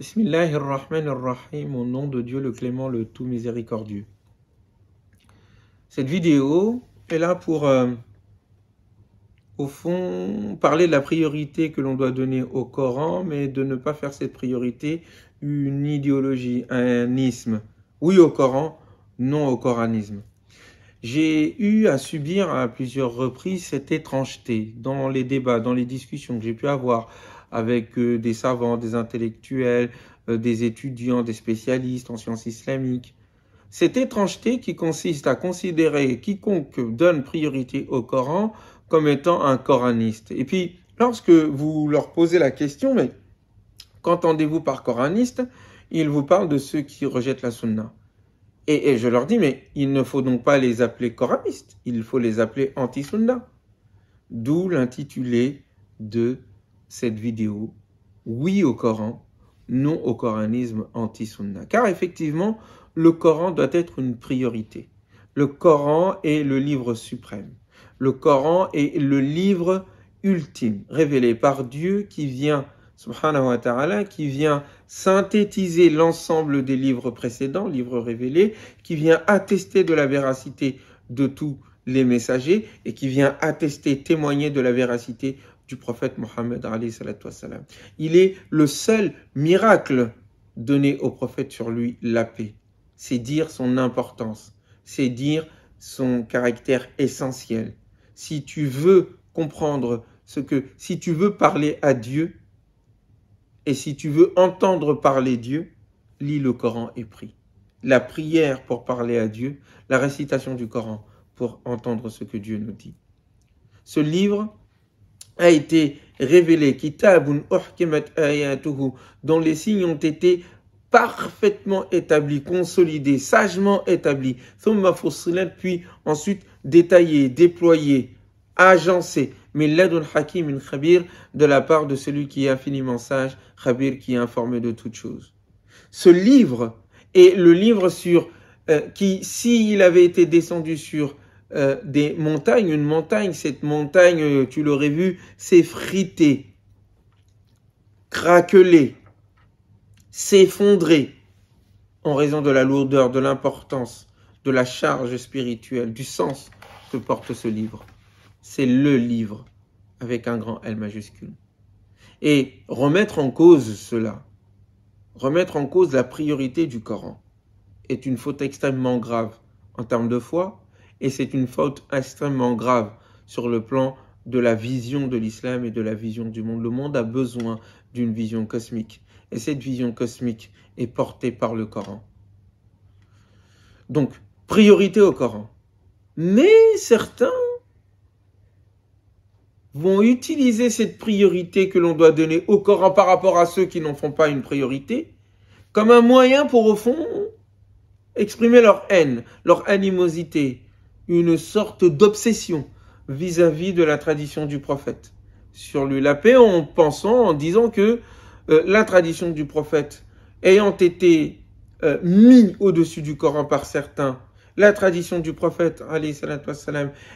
Bismillahirrahmanirrahim, au nom de Dieu le clément, le tout miséricordieux. Cette vidéo est là pour, euh, au fond, parler de la priorité que l'on doit donner au Coran, mais de ne pas faire cette priorité une idéologie, un isme. Oui au Coran, non au coranisme. J'ai eu à subir à plusieurs reprises cette étrangeté dans les débats, dans les discussions que j'ai pu avoir avec euh, des savants, des intellectuels, euh, des étudiants, des spécialistes en sciences islamiques. Cette étrangeté qui consiste à considérer quiconque donne priorité au Coran comme étant un coraniste. Et puis, lorsque vous leur posez la question, mais qu'entendez-vous par coraniste Ils vous parlent de ceux qui rejettent la sunna. Et, je leur dis, mais il ne faut donc pas les appeler coranistes, il faut les appeler anti-sunna. D'où l'intitulé de cette vidéo. Oui au Coran, non au coranisme anti-sunna. Car effectivement, le Coran doit être une priorité. Le Coran est le livre suprême. Le Coran est le livre ultime, révélé par Dieu qui vient, subhanahu ta'ala, qui vient synthétiser l'ensemble des livres précédents, livres révélés, qui vient attester de la véracité de tous les messagers et qui vient attester, témoigner de la véracité du prophète Mohammed. Il est le seul miracle donné au prophète sur lui, la paix. C'est dire son importance, c'est dire son caractère essentiel. Si tu veux comprendre ce que, si tu veux parler à Dieu, et si tu veux entendre parler Dieu, lis le Coran et prie. La prière pour parler à Dieu, la récitation du Coran pour entendre ce que Dieu nous dit. Ce livre a été révélé, kitabun uhkimat ayatuhu, dont les signes ont été parfaitement établis, consolidés, sagement établis, thumma puis ensuite détaillés, déployés, agencés. Mais l'adul hakim khabir de la part de celui qui est infiniment sage, khabir qui est informé de toutes choses. Ce livre est le livre sur euh, qui, s'il avait été descendu sur euh, des montagnes. Une montagne, cette montagne, euh, tu l'aurais vu, s'effriter, craqueler, s'effondrer en raison de la lourdeur, de l'importance, de la charge spirituelle, du sens que porte ce livre. C'est le livre avec un grand L majuscule. Et remettre en cause cela, remettre en cause la priorité du Coran, est une faute extrêmement grave en termes de foi, et c'est une faute extrêmement grave sur le plan de la vision de l'islam et de la vision du monde. Le monde a besoin d'une vision cosmique. Et cette vision cosmique est portée par le Coran. Donc, priorité au Coran. Mais certains vont utiliser cette priorité que l'on doit donner au Coran par rapport à ceux qui n'en font pas une priorité comme un moyen pour, au fond, exprimer leur haine, leur animosité, une sorte d'obsession vis-à-vis de la tradition du prophète. Sur lui la paix en pensant, en disant que euh, la tradition du prophète ayant été euh, mise au-dessus du Coran par certains, la tradition du prophète,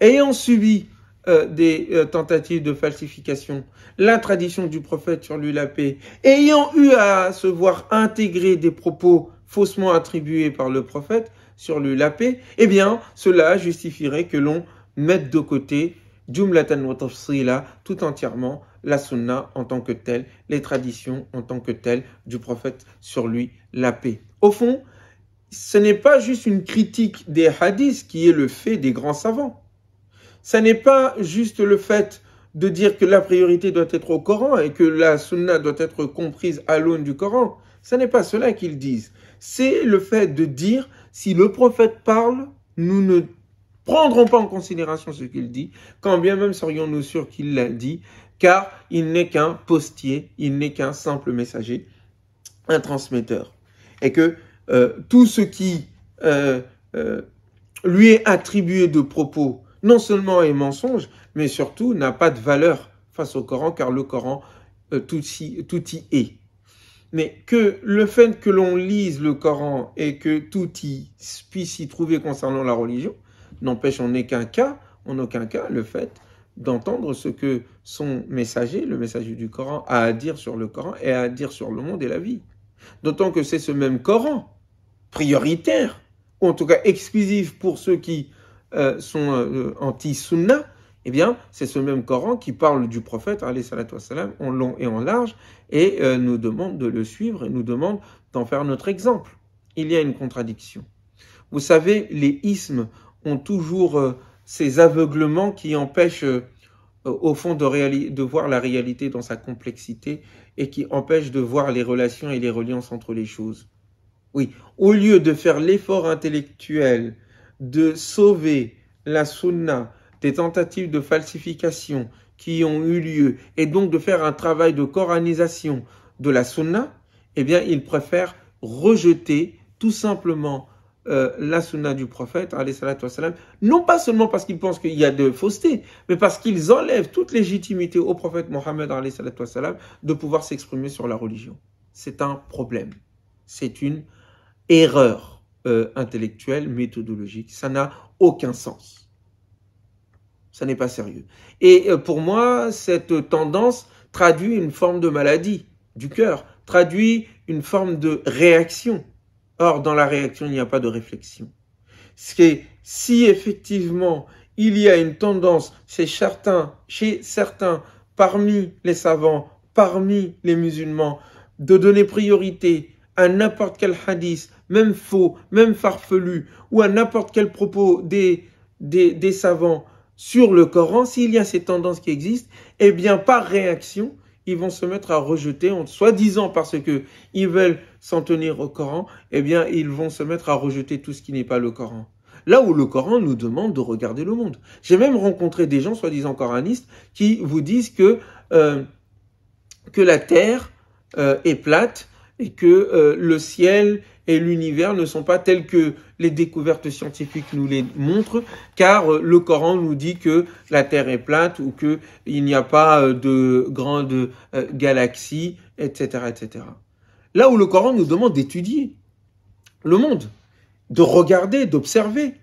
ayant subi euh, des tentatives de falsification, la tradition du prophète sur lui la paix, ayant eu à se voir intégrer des propos faussement attribués par le prophète, sur le paix, eh bien, cela justifierait que l'on mette de côté Jumlatan wa tafsila, tout entièrement la sunna en tant que telle, les traditions en tant que telles du prophète sur lui, la paix. Au fond, ce n'est pas juste une critique des hadiths qui est le fait des grands savants. Ce n'est pas juste le fait de dire que la priorité doit être au Coran et que la sunna doit être comprise à l'aune du Coran. Ce n'est pas cela qu'ils disent. C'est le fait de dire si le prophète parle, nous ne prendrons pas en considération ce qu'il dit, quand bien même serions-nous sûrs qu'il l'a dit, car il n'est qu'un postier, il n'est qu'un simple messager, un transmetteur. Et que euh, tout ce qui euh, euh, lui est attribué de propos, non seulement est mensonge, mais surtout n'a pas de valeur face au Coran, car le Coran, tout y est mais que le fait que l'on lise le Coran et que tout y puisse y trouver concernant la religion n'empêche en aucun cas, en aucun cas, le fait d'entendre ce que son messager, le messager du Coran, a à dire sur le Coran et à dire sur le monde et la vie. D'autant que c'est ce même Coran, prioritaire, ou en tout cas exclusif pour ceux qui euh, sont euh, anti-Sunna, eh bien, c'est ce même Coran qui parle du prophète, salam, en long et en large, et euh, nous demande de le suivre, et nous demande d'en faire notre exemple. Il y a une contradiction. Vous savez, les ismes ont toujours euh, ces aveuglements qui empêchent, euh, au fond, de, de voir la réalité dans sa complexité, et qui empêchent de voir les relations et les reliances entre les choses. Oui, au lieu de faire l'effort intellectuel de sauver la sunna, des tentatives de falsification qui ont eu lieu et donc de faire un travail de coranisation de la sunna, eh bien, ils préfèrent rejeter tout simplement euh, la sunna du prophète, non pas seulement parce qu'ils pensent qu'il y a de fausseté, mais parce qu'ils enlèvent toute légitimité au prophète Mohammed de pouvoir s'exprimer sur la religion. C'est un problème. C'est une erreur euh, intellectuelle, méthodologique. Ça n'a aucun sens ça n'est pas sérieux. Et euh, pour moi, cette tendance traduit une forme de maladie du cœur, traduit une forme de réaction. Or, dans la réaction, il n'y a pas de réflexion. Ce qui si effectivement il y a une tendance chez certains, chez certains, parmi les savants, parmi les musulmans, de donner priorité à n'importe quel hadith, même faux, même farfelu, ou à n'importe quel propos des savants, sur le Coran, s'il y a ces tendances qui existent, eh bien, par réaction, ils vont se mettre à rejeter, soi-disant parce que ils veulent s'en tenir au Coran, eh bien, ils vont se mettre à rejeter tout ce qui n'est pas le Coran. Là où le Coran nous demande de regarder le monde. J'ai même rencontré des gens, soi-disant coranistes, qui vous disent que, euh, que la terre euh, est plate et que euh, le ciel et l'univers ne sont pas tels que les découvertes scientifiques nous les montrent, car euh, le Coran nous dit que la Terre est plate ou qu'il n'y a pas euh, de grandes euh, galaxies, etc., etc. Là où le Coran nous demande d'étudier le monde, de regarder, d'observer,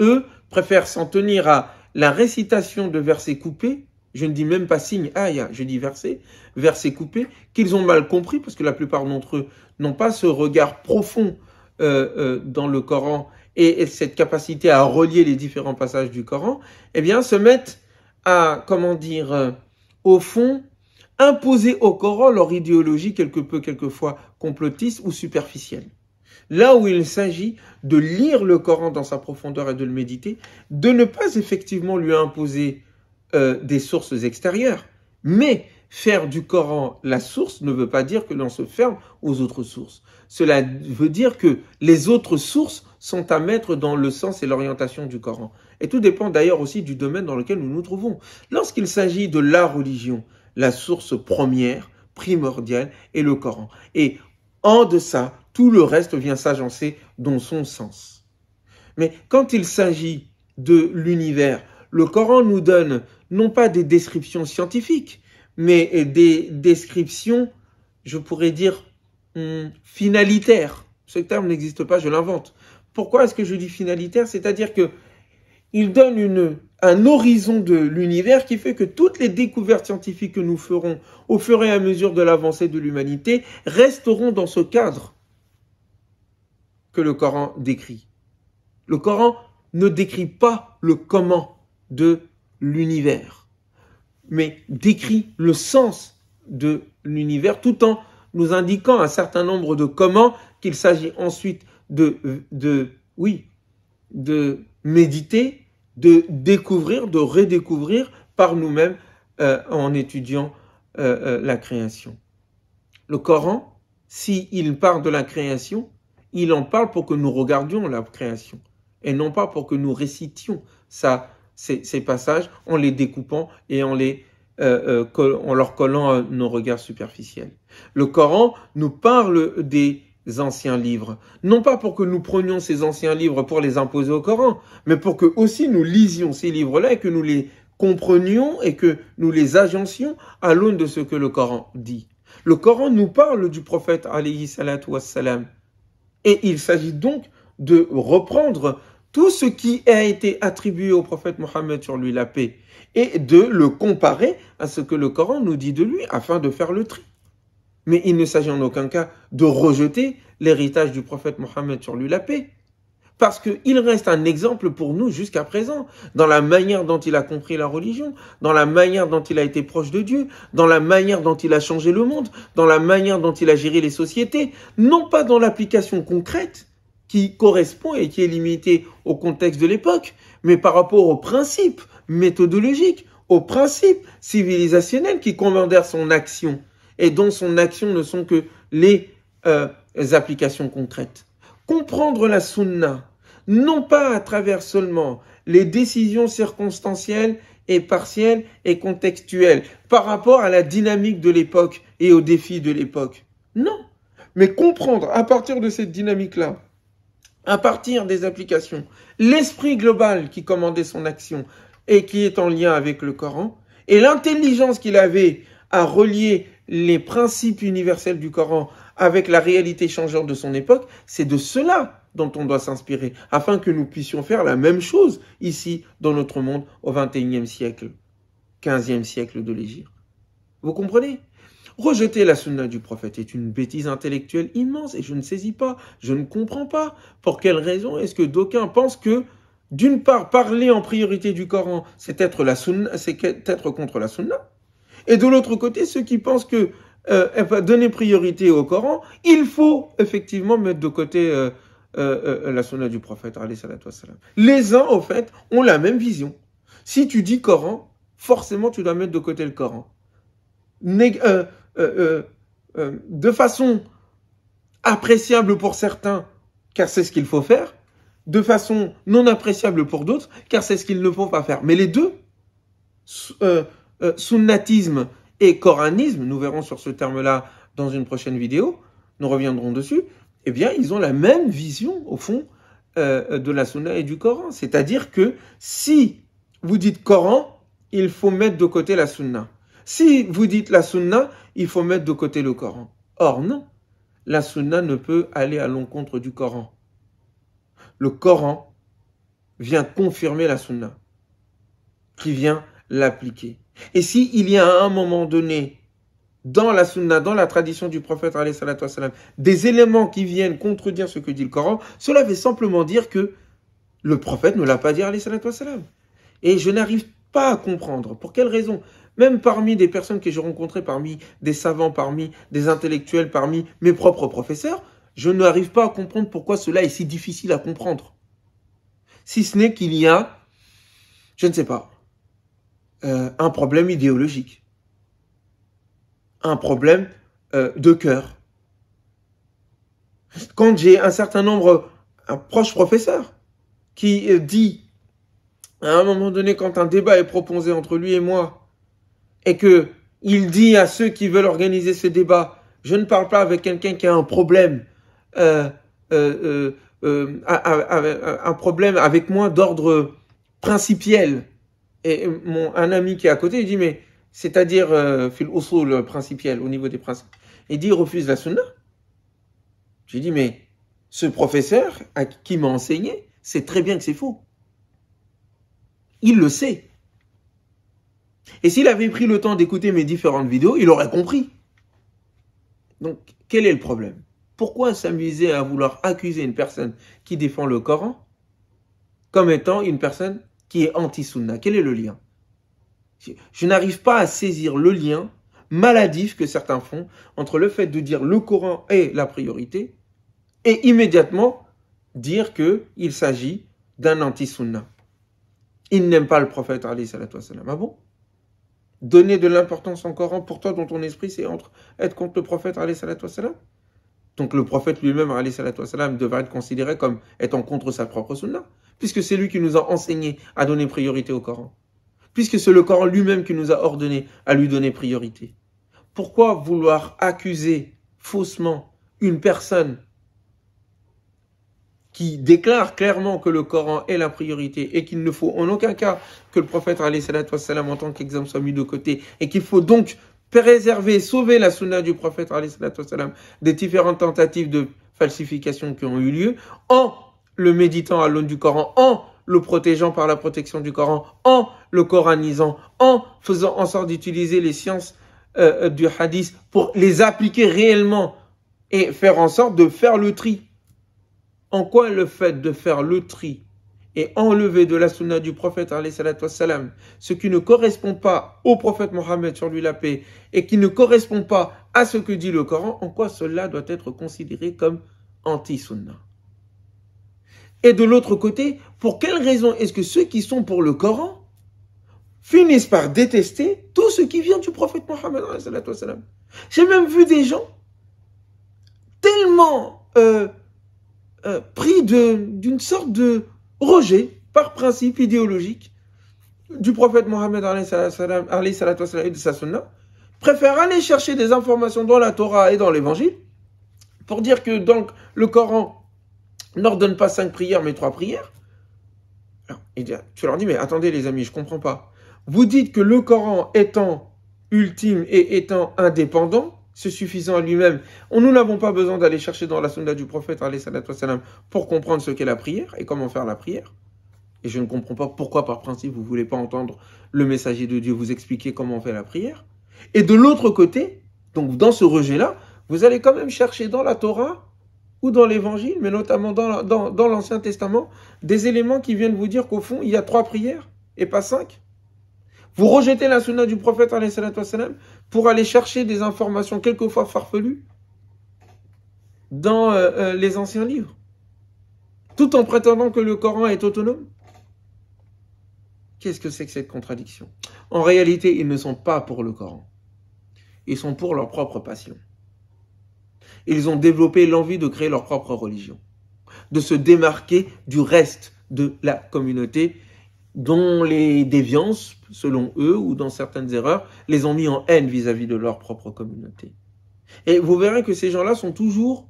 eux préfèrent s'en tenir à la récitation de versets coupés, je ne dis même pas signe, aïe, je dis versets, versets coupés, qu'ils ont mal compris, parce que la plupart d'entre eux n'ont pas ce regard profond euh, euh, dans le Coran et, cette capacité à relier les différents passages du Coran, eh bien, se mettent à, comment dire, euh, au fond, imposer au Coran leur idéologie quelque peu, quelquefois complotiste ou superficielle. Là où il s'agit de lire le Coran dans sa profondeur et de le méditer, de ne pas effectivement lui imposer des sources extérieures, mais Faire du Coran la source ne veut pas dire que l'on se ferme aux autres sources. Cela veut dire que les autres sources sont à mettre dans le sens et l'orientation du Coran. Et tout dépend d'ailleurs aussi du domaine dans lequel nous nous trouvons. Lorsqu'il s'agit de la religion, la source première, primordiale, est le Coran. Et en deçà, tout le reste vient s'agencer dans son sens. Mais quand il s'agit de l'univers, le Coran nous donne non pas des descriptions scientifiques, mais des descriptions, je pourrais dire, hmm, finalitaires. Ce terme n'existe pas, je l'invente. Pourquoi est-ce que je dis finalitaire C'est-à-dire que il donne un horizon de l'univers qui fait que toutes les découvertes scientifiques que nous ferons au fur et à mesure de l'avancée de l'humanité resteront dans ce cadre que le Coran décrit. Le Coran ne décrit pas le comment de l'univers mais décrit le sens de l'univers tout en nous indiquant un certain nombre de comment qu'il s'agit ensuite de, oui, de méditer, de découvrir, de redécouvrir par nous-mêmes euh, en étudiant euh, euh, la création. Le Coran, s'il parle de la création, il en parle pour que nous regardions la création et non pas pour que nous récitions sa ces, passages en les découpant et en, les, euh, euh en leur collant à euh, nos regards superficiels. Le Coran nous parle des anciens livres, non pas pour que nous prenions ces anciens livres pour les imposer au Coran, mais pour que aussi nous lisions ces livres-là et que nous les comprenions et que nous les agencions à l'aune de ce que le Coran dit. Le Coran nous parle du prophète alayhi salatu wassalam. Et il s'agit donc de reprendre tout ce qui a été attribué au prophète Mohammed sur lui, la paix, et de le comparer à ce que le Coran nous dit de lui afin de faire le tri. Mais il ne s'agit en aucun cas de rejeter l'héritage du prophète Mohammed sur lui, la paix. Parce qu'il reste un exemple pour nous jusqu'à présent, dans la manière dont il a compris la religion, dans la manière dont il a été proche de Dieu, dans la manière dont il a changé le monde, dans la manière dont il a géré les sociétés, non pas dans l'application concrète, qui correspond et qui est limité au contexte de l'époque, mais par rapport aux principes méthodologiques, aux principes civilisationnels qui commandèrent son action et dont son action ne sont que les, euh, applications concrètes. Comprendre la sunna, non pas à travers seulement les décisions circonstancielles et partielles et contextuelles par rapport à la dynamique de l'époque et aux défis de l'époque. Non, mais comprendre à partir de cette dynamique-là à partir des applications, l'esprit global qui commandait son action et qui est en lien avec le Coran, et l'intelligence qu'il avait à relier les principes universels du Coran avec la réalité changeante de son époque, c'est de cela dont on doit s'inspirer, afin que nous puissions faire la même chose ici, dans notre monde, au XXIe siècle, 15e siècle de l'Égypte. Vous comprenez Rejeter la sunna du prophète est une bêtise intellectuelle immense et je ne saisis pas, je ne comprends pas pour quelle raison est-ce que d'aucuns pensent que d'une part parler en priorité du Coran, c'est être la sunna, c'est être contre la sunna, et de l'autre côté ceux qui pensent que euh, eh ben, donner priorité au Coran, il faut effectivement mettre de côté euh, euh, euh, la sunna du prophète. Les uns, au fait, ont la même vision. Si tu dis Coran, forcément tu dois mettre de côté le Coran. Euh, euh, euh, de façon appréciable pour certains, car c'est ce qu'il faut faire, de façon non appréciable pour d'autres, car c'est ce qu'il ne faut pas faire. Mais les deux, sunnatisme et coranisme, nous verrons sur ce terme-là dans une prochaine vidéo, nous reviendrons dessus, eh bien, ils ont la même vision, au fond, de la sunna et du Coran. C'est-à-dire que si vous dites Coran, il faut mettre de côté la sunna. Si vous dites la sunna, il faut mettre de côté le Coran. Or non, la sunna ne peut aller à l'encontre du Coran. Le Coran vient confirmer la sunna, qui vient l'appliquer. Et s'il il y a à un moment donné, dans la sunna, dans la tradition du prophète, des éléments qui viennent contredire ce que dit le Coran, cela veut simplement dire que le prophète ne l'a pas dit, Et je n'arrive pas à comprendre. Pour quelle raison même parmi des personnes que j'ai rencontrées, parmi des savants, parmi des intellectuels, parmi mes propres professeurs, je n'arrive pas à comprendre pourquoi cela est si difficile à comprendre. Si ce n'est qu'il y a, je ne sais pas, euh, un problème idéologique, un problème euh, de cœur. Quand j'ai un certain nombre, un proche professeur, qui euh, dit à un moment donné, quand un débat est proposé entre lui et moi, et que il dit à ceux qui veulent organiser ce débat, je ne parle pas avec quelqu'un qui a un problème, euh, euh, euh, un problème avec moi d'ordre principiel. Et mon, un ami qui est à côté, il dit, mais c'est-à-dire, fil le principiel, au niveau des principes. Il dit, il refuse la sunna. J'ai dit, mais ce professeur qui m'a enseigné, c'est très bien que c'est faux. Il le sait. Et s'il avait pris le temps d'écouter mes différentes vidéos, il aurait compris. Donc, quel est le problème Pourquoi s'amuser à vouloir accuser une personne qui défend le Coran comme étant une personne qui est anti-sunna Quel est le lien Je n'arrive pas à saisir le lien maladif que certains font entre le fait de dire le Coran est la priorité et immédiatement dire qu'il s'agit d'un anti-sunna. Il n'aime pas le prophète, alayhi salatu Ah bon donner de l'importance au Coran, pour toi, dans ton esprit, c'est entre être contre le prophète, alayhi Donc le prophète lui-même, alayhi devrait être considéré comme étant contre sa propre sunnah, puisque c'est lui qui nous a enseigné à donner priorité au Coran. Puisque c'est le Coran lui-même qui nous a ordonné à lui donner priorité. Pourquoi vouloir accuser faussement une personne qui déclare clairement que le Coran est la priorité et qu'il ne faut en aucun cas que le prophète salam en tant qu'exemple soit mis de côté et qu'il faut donc préserver, sauver la sunna du prophète salam des différentes tentatives de falsification qui ont eu lieu en le méditant à l'aune du Coran, en le protégeant par la protection du Coran, en le coranisant, en faisant en sorte d'utiliser les sciences euh, euh, du hadith pour les appliquer réellement et faire en sorte de faire le tri en quoi le fait de faire le tri et enlever de la sunna du prophète ce qui ne correspond pas au prophète Mohammed sur lui la paix et qui ne correspond pas à ce que dit le Coran, en quoi cela doit être considéré comme anti-sunna Et de l'autre côté, pour quelle raison est-ce que ceux qui sont pour le Coran finissent par détester tout ce qui vient du prophète Mohammed J'ai même vu des gens tellement... Euh, euh, pris d'une sorte de rejet par principe idéologique du prophète Mohammed et de sa sunna, préfèrent aller chercher des informations dans la Torah et dans l'Évangile pour dire que donc le Coran n'ordonne pas cinq prières mais trois prières. Alors, tu leur dis mais attendez les amis, je ne comprends pas. Vous dites que le Coran étant ultime et étant indépendant, se suffisant à lui-même. Nous n'avons pas besoin d'aller chercher dans la sunna du prophète pour comprendre ce qu'est la prière et comment faire la prière. Et je ne comprends pas pourquoi par principe vous ne voulez pas entendre le messager de Dieu vous expliquer comment on fait la prière. Et de l'autre côté, donc dans ce rejet-là, vous allez quand même chercher dans la Torah ou dans l'Évangile, mais notamment dans, dans l'Ancien Testament, des éléments qui viennent vous dire qu'au fond, il y a trois prières et pas cinq. Vous rejetez la sunna du prophète pour aller chercher des informations quelquefois farfelues dans euh, euh, les anciens livres, tout en prétendant que le Coran est autonome. Qu'est-ce que c'est que cette contradiction En réalité, ils ne sont pas pour le Coran. Ils sont pour leur propre passion. Ils ont développé l'envie de créer leur propre religion, de se démarquer du reste de la communauté dont les déviances, selon eux, ou dans certaines erreurs, les ont mis en haine vis-à-vis de leur propre communauté. Et vous verrez que ces gens-là sont toujours,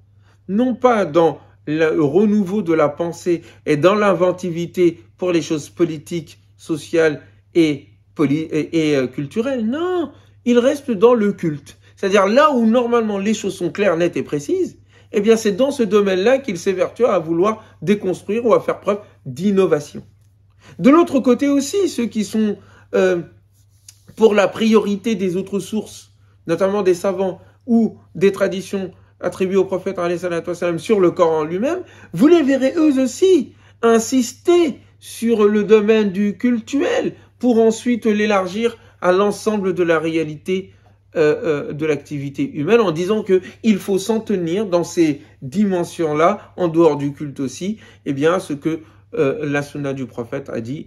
non pas dans le renouveau de la pensée et dans l'inventivité pour les choses politiques, sociales et, et, et euh, culturelles, non, ils restent dans le culte. C'est-à-dire là où normalement les choses sont claires, nettes et précises, eh bien c'est dans ce domaine-là qu'ils s'évertuent à vouloir déconstruire ou à faire preuve d'innovation. De l'autre côté aussi, ceux qui sont euh, pour la priorité des autres sources, notamment des savants ou des traditions attribuées au prophète sur le Coran lui-même, vous les verrez eux aussi insister sur le domaine du cultuel pour ensuite l'élargir à l'ensemble de la réalité euh, euh, de l'activité humaine en disant que il faut s'en tenir dans ces dimensions-là, en dehors du culte aussi, eh bien, ce que euh, la sunna du prophète a dit,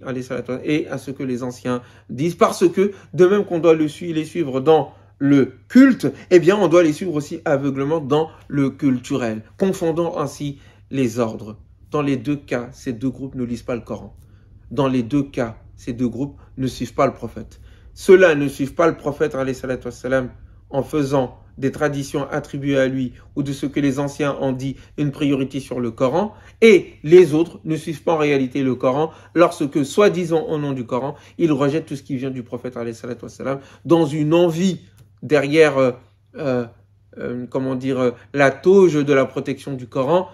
et à ce que les anciens disent, parce que de même qu'on doit les suivre dans le culte, eh bien on doit les suivre aussi aveuglément dans le culturel, confondant ainsi les ordres. Dans les deux cas, ces deux groupes ne lisent pas le Coran. Dans les deux cas, ces deux groupes ne suivent pas le prophète. Ceux-là ne suivent pas le prophète en faisant des traditions attribuées à lui ou de ce que les anciens ont dit une priorité sur le Coran, et les autres ne suivent pas en réalité le Coran lorsque, soi-disant au nom du Coran, ils rejettent tout ce qui vient du prophète dans une envie derrière, euh, euh, euh, comment dire, la tauge de la protection du Coran,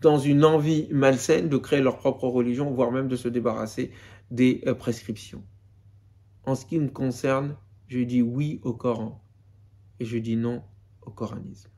dans une envie malsaine de créer leur propre religion, voire même de se débarrasser des prescriptions. En ce qui me concerne, je dis oui au Coran et je dis non au coranisme.